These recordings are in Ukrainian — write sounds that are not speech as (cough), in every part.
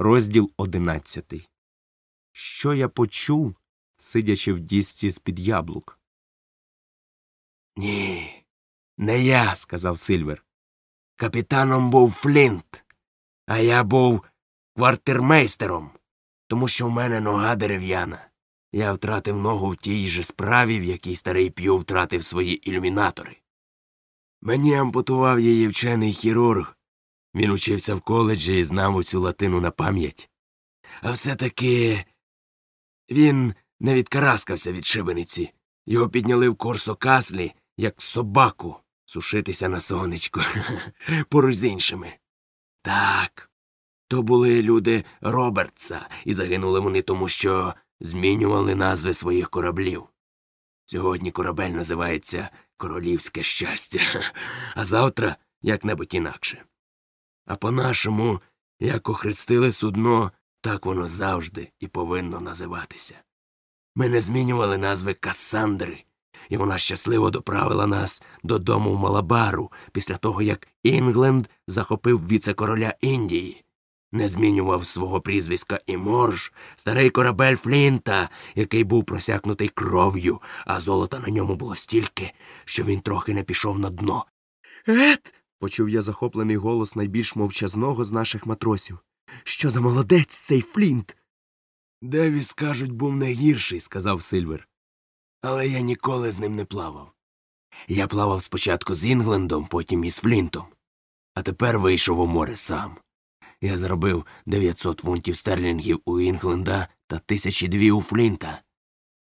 Розділ одинадцятий. Що я почув, сидячи в дісці з під яблук? Ні, не я, сказав Сильвер. Капітаном був Флінт, а я був квартирмейстером, тому що в мене нога дерев'яна. Я втратив ногу в тій же справі, в якій старий п'ю втратив свої ілюмінатори. Мені ампутував її вчений хірург він учився в коледжі і знав усю латину на пам'ять. А все таки він не відкараскався від шибениці. Його підняли в корсо каслі, як собаку, сушитися на сонечку (laughs) поруч з іншими. Так. То були люди Робертса, і загинули вони тому, що змінювали назви своїх кораблів. Сьогодні корабель називається Королівське щастя, (laughs) а завтра як небудь інакше. А по-нашому, як охрестили судно, так воно завжди і повинно називатися. Ми не змінювали назви Кассандри, і вона щасливо доправила нас додому в Малабару після того, як Інгленд захопив віце-короля Індії. Не змінював свого прізвиська і морж, старий корабель Флінта, який був просякнутий кров'ю, а золота на ньому було стільки, що він трохи не пішов на дно. Ет, почув я захоплений голос найбільш мовчазного з наших матросів. Що за молодець цей Флінт? Девіс, кажуть, був найгірший, сказав Сильвер. Але я ніколи з ним не плавав. Я плавав спочатку з Інглендом, потім із Флінтом, а тепер вийшов у море сам. Я зробив 900 фунтів стерлінгів у Інгленда та тисячі дві у Флінта.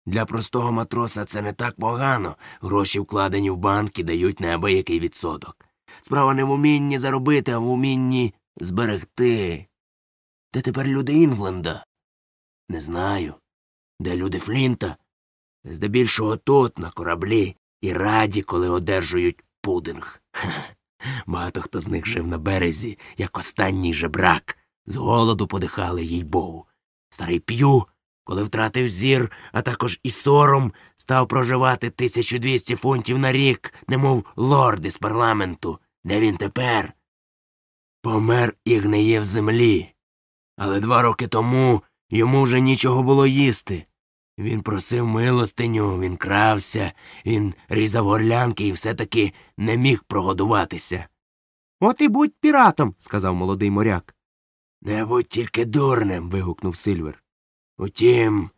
Для простого матроса це не так погано. Гроші, вкладені в банки, дають неабиякий відсоток. Справа не в умінні заробити, а в умінні зберегти. Де тепер люди Інгленда? Не знаю. Де люди Флінта? Здебільшого тут, на кораблі, і раді, коли одержують пудинг. Багато хто з них жив на березі, як останній жебрак. З голоду подихали, їй богу. Старий п'ю, коли втратив зір, а також і сором, став проживати 1200 фунтів на рік, немов лорд із парламенту де він тепер помер і гниє в землі. Але два роки тому йому вже нічого було їсти. Він просив милостиню, він крався, він різав горлянки і все таки не міг прогодуватися. От і будь піратом, сказав молодий моряк. Не будь тільки дурним. вигукнув Сильвер. Утім,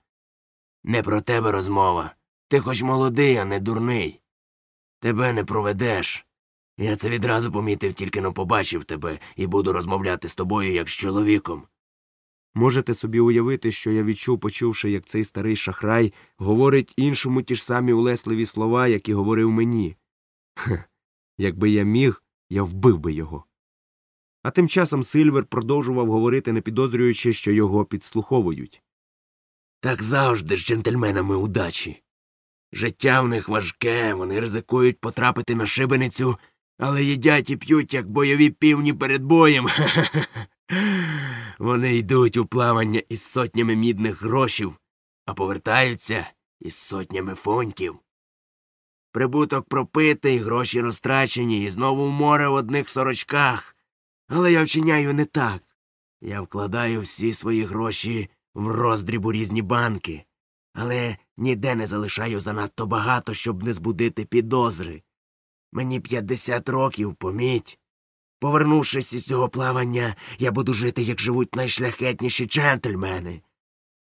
не про тебе розмова. Ти хоч молодий, а не дурний. Тебе не проведеш. Я це відразу помітив, тільки но побачив тебе і буду розмовляти з тобою як з чоловіком. Можете собі уявити, що я відчув, почувши, як цей старий шахрай говорить іншому ті ж самі улесливі слова, які говорив мені. Хе, якби я міг, я вбив би його. А тим часом Сильвер продовжував говорити, не підозрюючи, що його підслуховують. Так завжди з джентльменами удачі. Життя в них важке, вони ризикують потрапити на шибеницю але їдять і п'ють, як бойові півні перед боєм. (laughs) Вони йдуть у плавання із сотнями мідних грошів, а повертаються із сотнями фунтів. Прибуток пропитий, гроші розтрачені, і знову в море в одних сорочках. Але я вчиняю не так. Я вкладаю всі свої гроші в роздріб у різні банки, але ніде не залишаю занадто багато, щоб не збудити підозри. Мені 50 років, поміть. Повернувшись із цього плавання, я буду жити, як живуть найшляхетніші джентльмени.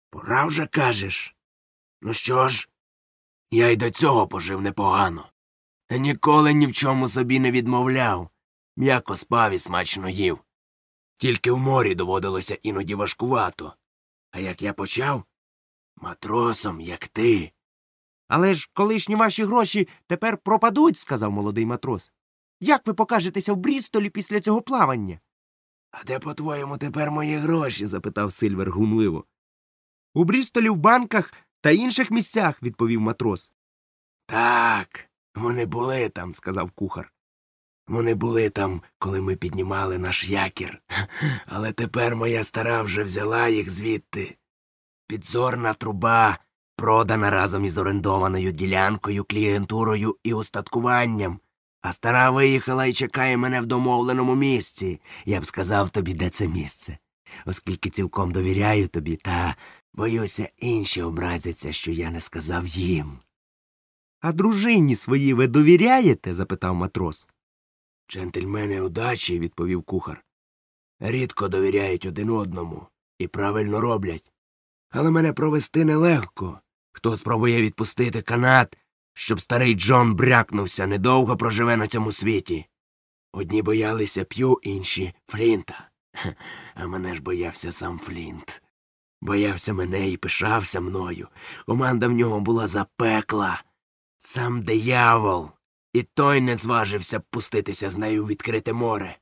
Пора вже кажеш. Ну що ж, я й до цього пожив непогано. Ніколи ні в чому собі не відмовляв, м'яко спав і смачно їв. Тільки в морі доводилося іноді важкувато. А як я почав матросом, як ти, але ж колишні ваші гроші тепер пропадуть, сказав молодий матрос. Як ви покажетеся в Брістолі після цього плавання? А де, по твоєму, тепер мої гроші? запитав Сильвер глумливо. У Брістолі в банках та інших місцях, відповів матрос. Так, вони були там, сказав кухар. Вони були там, коли ми піднімали наш якір. Але тепер моя стара вже взяла їх звідти. Підзорна труба продана разом із орендованою ділянкою, клієнтурою і устаткуванням, а стара виїхала і чекає мене в домовленому місці. Я б сказав тобі, де це місце. Оскільки цілком довіряю тобі, та боюся, інші образяться, що я не сказав їм. А дружині своїй ви довіряєте? запитав матрос. Джентльмени удачі, відповів кухар. Рідко довіряють один одному і правильно роблять. Але мене провести нелегко. Хто спробує відпустити канат, щоб старий Джон брякнувся, недовго проживе на цьому світі. Одні боялися п'ю, інші Флінта. А мене ж боявся сам Флінт. Боявся мене і пишався мною. Команда в нього була запекла. Сам диявол. І той не зважився б пуститися з нею в відкрите море.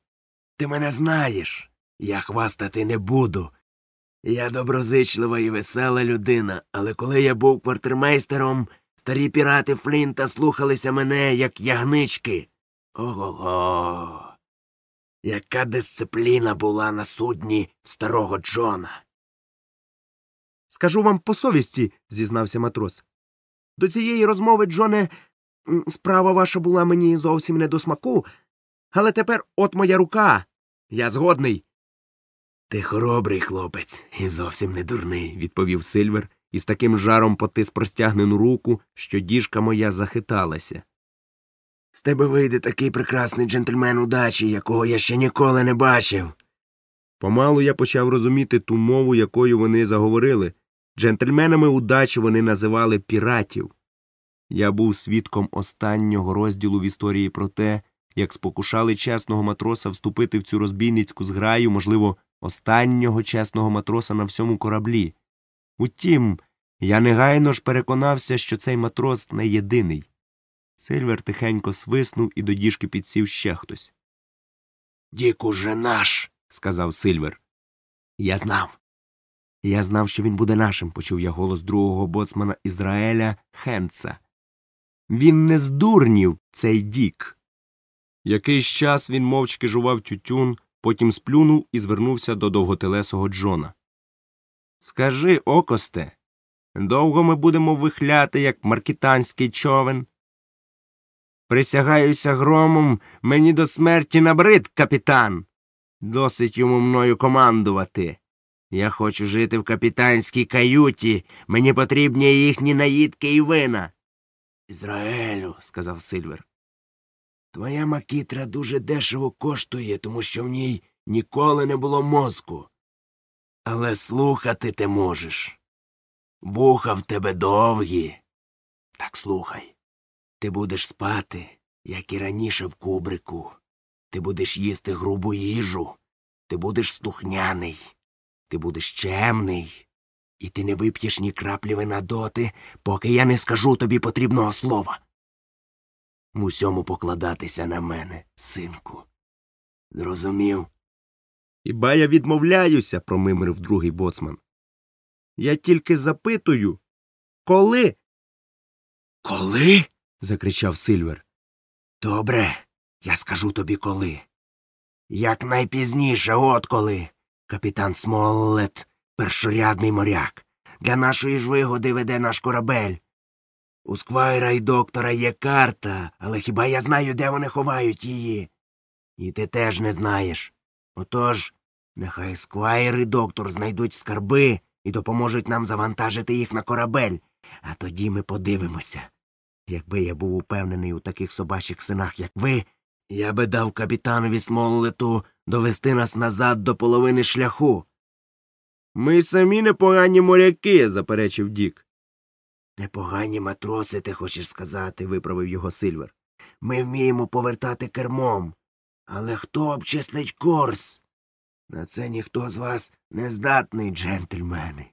Ти мене знаєш. Я хвастати не буду, я доброзичлива і весела людина, але коли я був квартирмейстером, старі пірати Флінта слухалися мене, як ягнички. Ого. го Яка дисципліна була на судні старого Джона. Скажу вам по совісті, зізнався матрос. До цієї розмови, Джоне, справа ваша була мені зовсім не до смаку, але тепер от моя рука. Я згодний. Ти хоробрий хлопець і зовсім не дурний, відповів Сильвер і з таким жаром потис простягнену руку, що діжка моя захиталася. З тебе вийде такий прекрасний джентльмен удачі, якого я ще ніколи не бачив. Помалу я почав розуміти ту мову, якою вони заговорили. Джентльменами удачі вони називали піратів. Я був свідком останнього розділу в історії про те, як спокушали чесного матроса вступити в цю розбійницьку зграю, можливо, останнього чесного матроса на всьому кораблі. Утім, я негайно ж переконався, що цей матрос не єдиний. Сильвер тихенько свиснув і до діжки підсів ще хтось. Дік уже наш, сказав Сильвер. Я знав. Я знав, що він буде нашим, почув я голос другого боцмана Ізраїля Хенца. Він не здурнів, цей Дік. Якийсь час він мовчки жував тютюн, потім сплюнув і звернувся до довготелесого Джона. Скажи, окосте, довго ми будемо вихляти, як маркітанський човен. Присягаюся громом, мені до смерті набрид, капітан. Досить йому мною командувати. Я хочу жити в капітанській каюті, мені потрібні їхні наїдки і вина. Ізраелю, сказав Сильвер, Твоя макітра дуже дешево коштує, тому що в ній ніколи не було мозку. Але слухати ти можеш. Вуха в тебе довгі. Так слухай. Ти будеш спати, як і раніше в кубрику. Ти будеш їсти грубу їжу, ти будеш слухняний, ти будеш чемний, і ти не вип'єш ні краплі вина доти, поки я не скажу тобі потрібного слова в усьому покладатися на мене, синку. Зрозумів. Хіба я відмовляюся, промимрив другий боцман. Я тільки запитую, коли. Коли? закричав Сильвер. Добре, я скажу тобі коли. Якнайпізніше, от коли. Капітан Смоллет, першорядний моряк. Для нашої ж вигоди веде наш корабель. У сквайра і доктора є карта, але хіба я знаю, де вони ховають її? І ти теж не знаєш. Отож, нехай сквайр і доктор знайдуть скарби і допоможуть нам завантажити їх на корабель, а тоді ми подивимося. Якби я був упевнений у таких собачих синах, як ви, я би дав капітанові Смоллету довести нас назад до половини шляху. Ми самі непогані моряки, заперечив Дік. Непогані матроси, ти хочеш сказати, виправив його Сильвер. Ми вміємо повертати кермом. Але хто обчислить курс? На це ніхто з вас не здатний, джентльмени.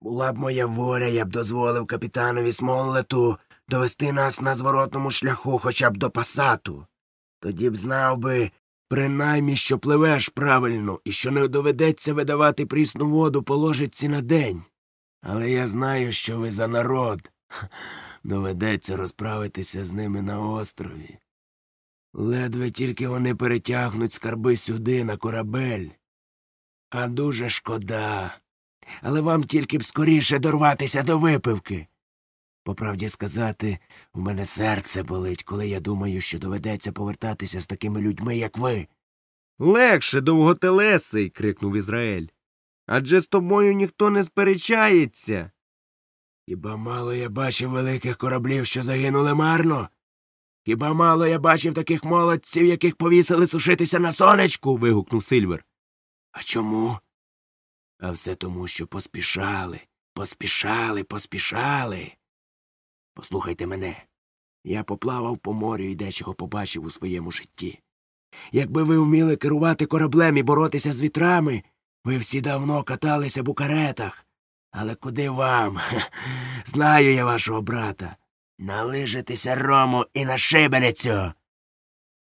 Була б моя воля, я б дозволив капітанові Смоллету довести нас на зворотному шляху хоча б до пасату. Тоді б знав би, принаймні, що пливеш правильно і що не доведеться видавати прісну воду по ложиці на день. Але я знаю, що ви за народ. (laughs) Доведеться розправитися з ними на острові. Ледве тільки вони перетягнуть скарби сюди, на корабель. А дуже шкода. Але вам тільки б скоріше дорватися до випивки. По правді сказати, у мене серце болить, коли я думаю, що доведеться повертатися з такими людьми, як ви. Легше, довготелесий. крикнув Ізраїль адже з тобою ніхто не сперечається. Хіба мало я бачив великих кораблів, що загинули марно? Хіба мало я бачив таких молодців, яких повісили сушитися на сонечку. вигукнув Сильвер. А чому? А все тому, що поспішали, поспішали, поспішали. Послухайте мене. Я поплавав по морю і дечого побачив у своєму житті. Якби ви вміли керувати кораблем і боротися з вітрами, ви всі давно каталися в каретах. Але куди вам? (laughs) Знаю я вашого брата. Налижитися рому і на шибеницю.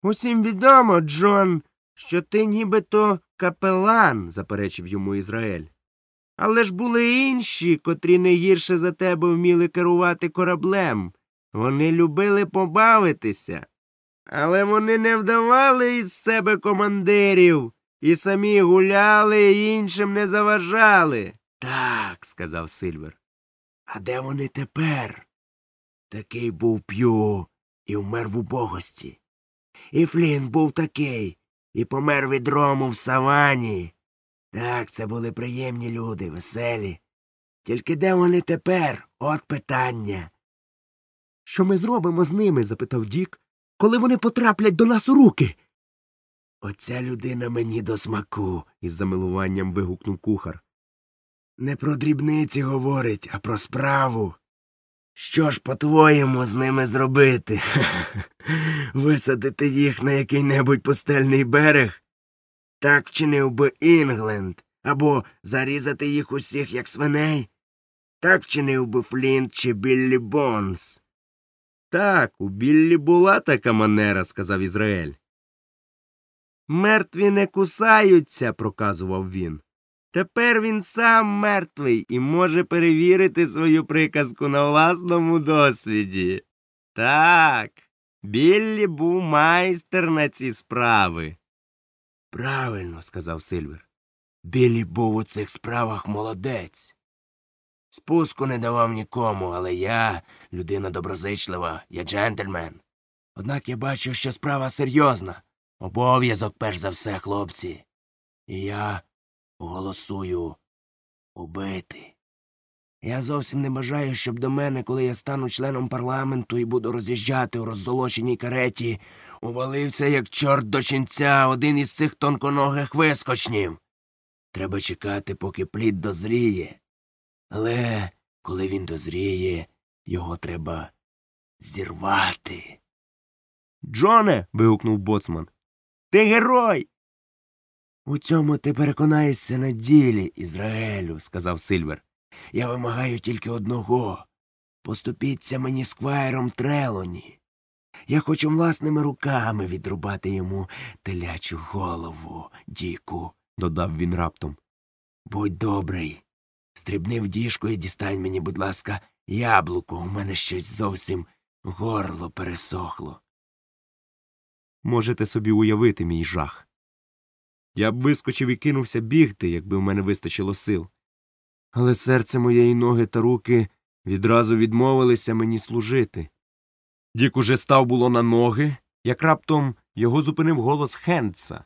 Усім відомо, Джон, що ти нібито капелан, заперечив йому Ізраїль. Але ж були інші, котрі не гірше за тебе вміли керувати кораблем. Вони любили побавитися. Але вони не вдавали із себе командирів і самі гуляли, і іншим не заважали. Так, сказав Сильвер. А де вони тепер? Такий був п'ю і вмер в убогості. І Флін був такий і помер від рому в савані. Так, це були приємні люди, веселі. Тільки де вони тепер? От питання. Що ми зробимо з ними? запитав Дік, коли вони потраплять до нас у руки. Оця людина мені до смаку. із замилуванням вигукнув кухар. Не про дрібниці говорить, а про справу. Що ж, по твоєму, з ними зробити? (laughs) Висадити їх на який небудь пустельний берег? Так вчинив би Інгленд, або зарізати їх усіх, як свиней. Так чинив би Флінт чи Біллі Бонс. Так, у Біллі була така манера, сказав Ізраїль. Мертві не кусаються, проказував він. Тепер він сам мертвий і може перевірити свою приказку на власному досвіді. Так, Біллі був майстер на ці справи. Правильно, сказав Сильвер. Біллі був у цих справах молодець. Спуску не давав нікому, але я людина доброзичлива, я джентльмен. Однак я бачу, що справа серйозна. Обов'язок перш за все, хлопці. І я голосую убити. Я зовсім не бажаю, щоб до мене, коли я стану членом парламенту і буду роз'їжджати у роззолоченій кареті, увалився, як чорт до чинця, один із цих тонконогих вискочнів. Треба чекати, поки плід дозріє. Але коли він дозріє, його треба зірвати. Джоне. вигукнув боцман. Ти герой. У цьому ти переконаєшся на ділі, Ізраїлю, сказав Сильвер. Я вимагаю тільки одного. Поступіться мені сквайром Трелоні. Я хочу власними руками відрубати йому телячу голову, Діку, додав він раптом. Будь добрий. Стрібни в діжку і дістань мені, будь ласка, яблуко. У мене щось зовсім горло пересохло. Можете собі уявити мій жах. Я б вискочив і кинувся бігти, якби в мене вистачило сил. Але серце моє і ноги та руки відразу відмовилися мені служити. Дік уже став було на ноги, як раптом його зупинив голос Хендса.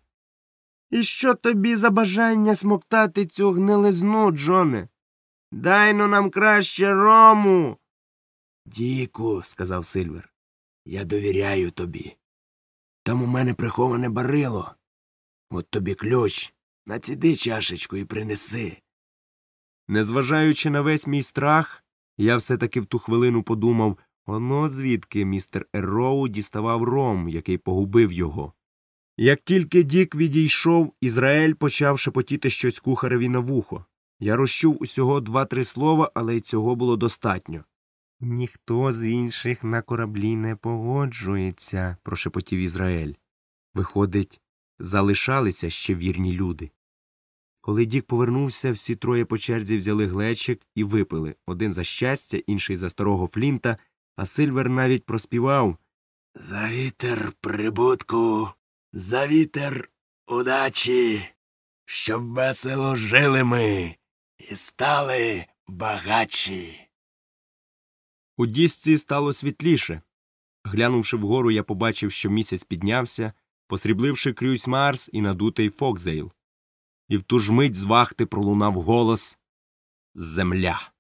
І що тобі за бажання смоктати цю гнилизну, Джоне? Дай но нам краще рому. Діку, сказав Сильвер, я довіряю тобі. Там у мене приховане барило. От тобі ключ. Націди чашечку і принеси. Незважаючи на весь мій страх, я все таки в ту хвилину подумав оно звідки містер Ерроу діставав ром, який погубив його. Як тільки Дік відійшов, Ізраїль почав шепотіти щось кухареві на вухо. Я розчув усього два три слова, але й цього було достатньо. Ніхто з інших на кораблі не погоджується, прошепотів Ізраїль. Виходить, залишалися ще вірні люди. Коли Дік повернувся, всі троє по черзі взяли глечик і випили один за щастя, інший за старого Флінта, а Сильвер навіть проспівав За вітер прибутку, за вітер удачі, щоб весело жили ми і стали багатші. У дісці стало світліше. Глянувши вгору, я побачив, що місяць піднявся, посрібливши крізь Марс і надутий Фокзейл. І в ту ж мить з вахти пролунав голос Земля.